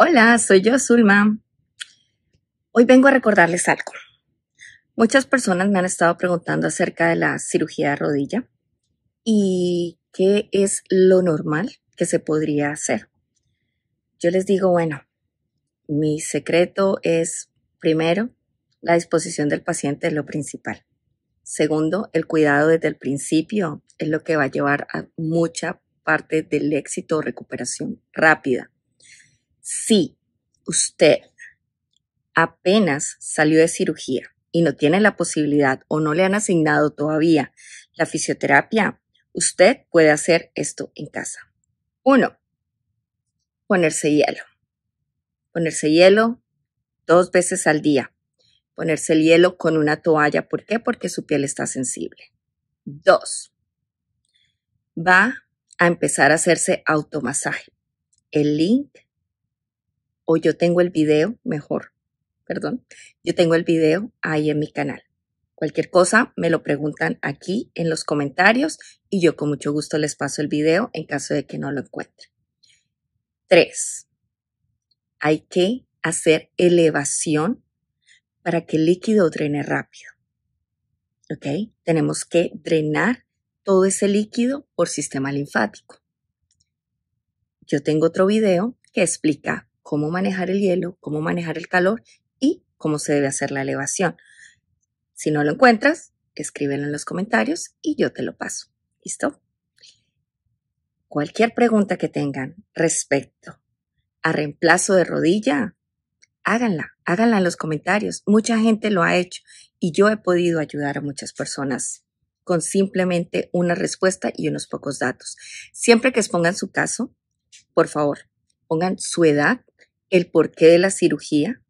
Hola, soy yo, Zulma. Hoy vengo a recordarles algo. Muchas personas me han estado preguntando acerca de la cirugía de rodilla y qué es lo normal que se podría hacer. Yo les digo, bueno, mi secreto es, primero, la disposición del paciente es lo principal. Segundo, el cuidado desde el principio es lo que va a llevar a mucha parte del éxito o recuperación rápida. Si usted apenas salió de cirugía y no tiene la posibilidad o no le han asignado todavía la fisioterapia, usted puede hacer esto en casa. Uno, Ponerse hielo. Ponerse hielo dos veces al día. Ponerse el hielo con una toalla. ¿Por qué? Porque su piel está sensible. Dos, Va a empezar a hacerse automasaje. El link o yo tengo el video, mejor, perdón, yo tengo el video ahí en mi canal. Cualquier cosa me lo preguntan aquí en los comentarios y yo con mucho gusto les paso el video en caso de que no lo encuentren. Tres, hay que hacer elevación para que el líquido drene rápido. ¿Ok? Tenemos que drenar todo ese líquido por sistema linfático. Yo tengo otro video que explica cómo manejar el hielo, cómo manejar el calor y cómo se debe hacer la elevación. Si no lo encuentras, escríbelo en los comentarios y yo te lo paso. ¿Listo? Cualquier pregunta que tengan respecto a reemplazo de rodilla, háganla, háganla en los comentarios. Mucha gente lo ha hecho y yo he podido ayudar a muchas personas con simplemente una respuesta y unos pocos datos. Siempre que expongan su caso, por favor, pongan su edad el porqué de la cirugía.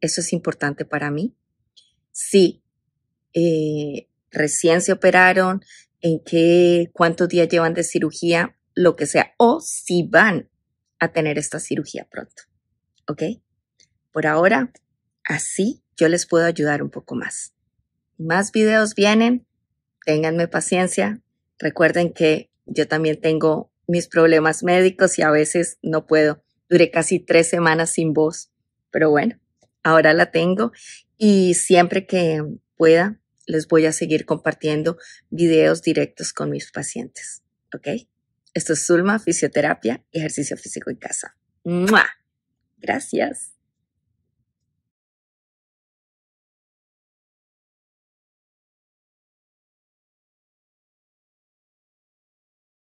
Eso es importante para mí. Si eh, recién se operaron, en qué, cuántos días llevan de cirugía, lo que sea, o si van a tener esta cirugía pronto. ¿Ok? Por ahora, así yo les puedo ayudar un poco más. Más videos vienen, ténganme paciencia. Recuerden que yo también tengo mis problemas médicos y a veces no puedo Duré casi tres semanas sin voz, pero bueno, ahora la tengo y siempre que pueda les voy a seguir compartiendo videos directos con mis pacientes. ¿Ok? Esto es Zulma, Fisioterapia Ejercicio Físico en Casa. Gracias.